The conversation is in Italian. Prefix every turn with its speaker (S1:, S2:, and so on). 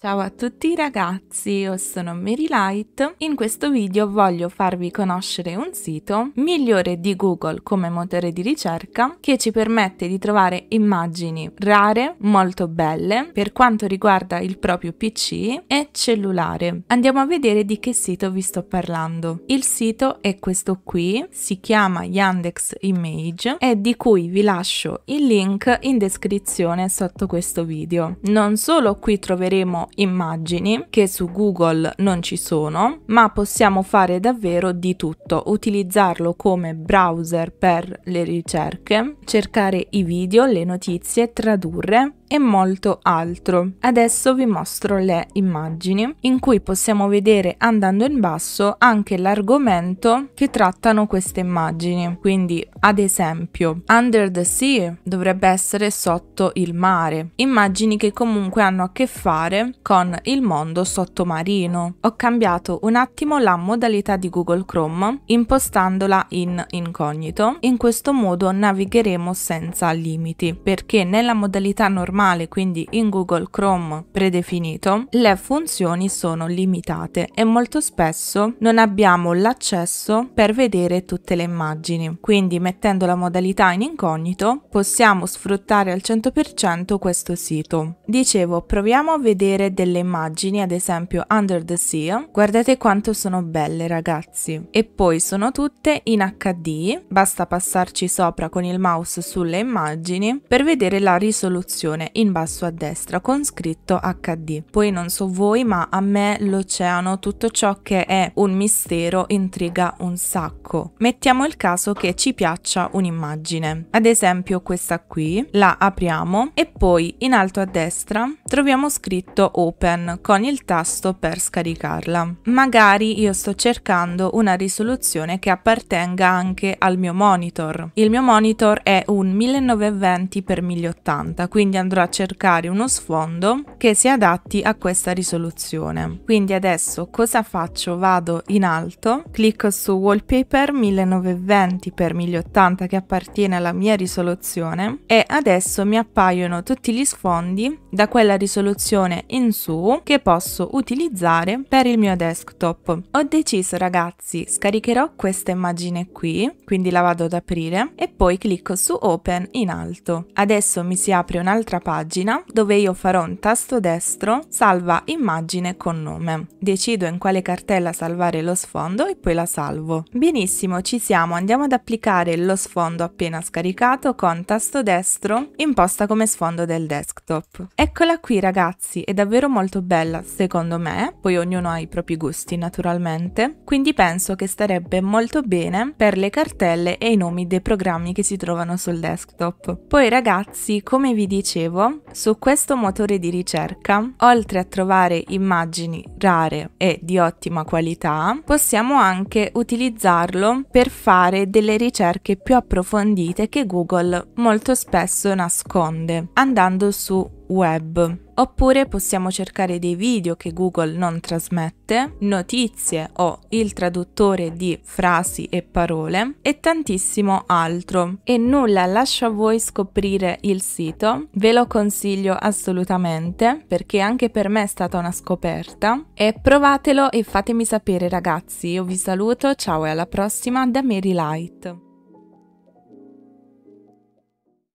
S1: Ciao a tutti ragazzi, io sono Mary Light. In questo video voglio farvi conoscere un sito migliore di Google come motore di ricerca che ci permette di trovare immagini rare, molto belle, per quanto riguarda il proprio PC e cellulare. Andiamo a vedere di che sito vi sto parlando. Il sito è questo qui, si chiama Yandex Image e di cui vi lascio il link in descrizione sotto questo video. Non solo qui troveremo immagini che su Google non ci sono, ma possiamo fare davvero di tutto, utilizzarlo come browser per le ricerche, cercare i video, le notizie, tradurre e molto altro. Adesso vi mostro le immagini in cui possiamo vedere andando in basso anche l'argomento che trattano queste immagini. Quindi ad esempio Under the Sea dovrebbe essere sotto il mare. Immagini che comunque hanno a che fare con il mondo sottomarino. Ho cambiato un attimo la modalità di Google Chrome impostandola in incognito. In questo modo navigheremo senza limiti perché nella modalità normale normale, quindi in Google Chrome predefinito, le funzioni sono limitate e molto spesso non abbiamo l'accesso per vedere tutte le immagini. Quindi mettendo la modalità in incognito possiamo sfruttare al 100% questo sito. Dicevo, proviamo a vedere delle immagini, ad esempio Under the Sea. Guardate quanto sono belle ragazzi. E poi sono tutte in HD, basta passarci sopra con il mouse sulle immagini per vedere la risoluzione in basso a destra con scritto HD. Poi non so voi, ma a me l'oceano, tutto ciò che è un mistero intriga un sacco. Mettiamo il caso che ci piaccia un'immagine. Ad esempio questa qui, la apriamo e poi in alto a destra troviamo scritto Open con il tasto per scaricarla. Magari io sto cercando una risoluzione che appartenga anche al mio monitor. Il mio monitor è un 1920x1080, quindi andrò potrà cercare uno sfondo che si adatti a questa risoluzione. Quindi adesso cosa faccio? Vado in alto, clicco su Wallpaper 1920x1080 che appartiene alla mia risoluzione e adesso mi appaiono tutti gli sfondi da quella risoluzione in su che posso utilizzare per il mio desktop. Ho deciso ragazzi, scaricherò questa immagine qui, quindi la vado ad aprire e poi clicco su Open in alto. Adesso mi si apre un'altra pagina pagina dove io farò un tasto destro salva immagine con nome. Decido in quale cartella salvare lo sfondo e poi la salvo. Benissimo, ci siamo, andiamo ad applicare lo sfondo appena scaricato con tasto destro imposta come sfondo del desktop. Eccola qui ragazzi, è davvero molto bella secondo me, poi ognuno ha i propri gusti naturalmente, quindi penso che starebbe molto bene per le cartelle e i nomi dei programmi che si trovano sul desktop. Poi ragazzi, come vi dicevo, arrivo, su questo motore di ricerca, oltre a trovare immagini rare e di ottima qualità, possiamo anche utilizzarlo per fare delle ricerche più approfondite che Google molto spesso nasconde, andando su web. Oppure possiamo cercare dei video che Google non trasmette, notizie o il traduttore di frasi e parole e tantissimo altro. E nulla, lascio a voi scoprire il sito, ve lo consiglio assolutamente perché anche per me è stata una scoperta e provatelo e fatemi sapere ragazzi, io vi saluto, ciao e alla prossima da Mary Light.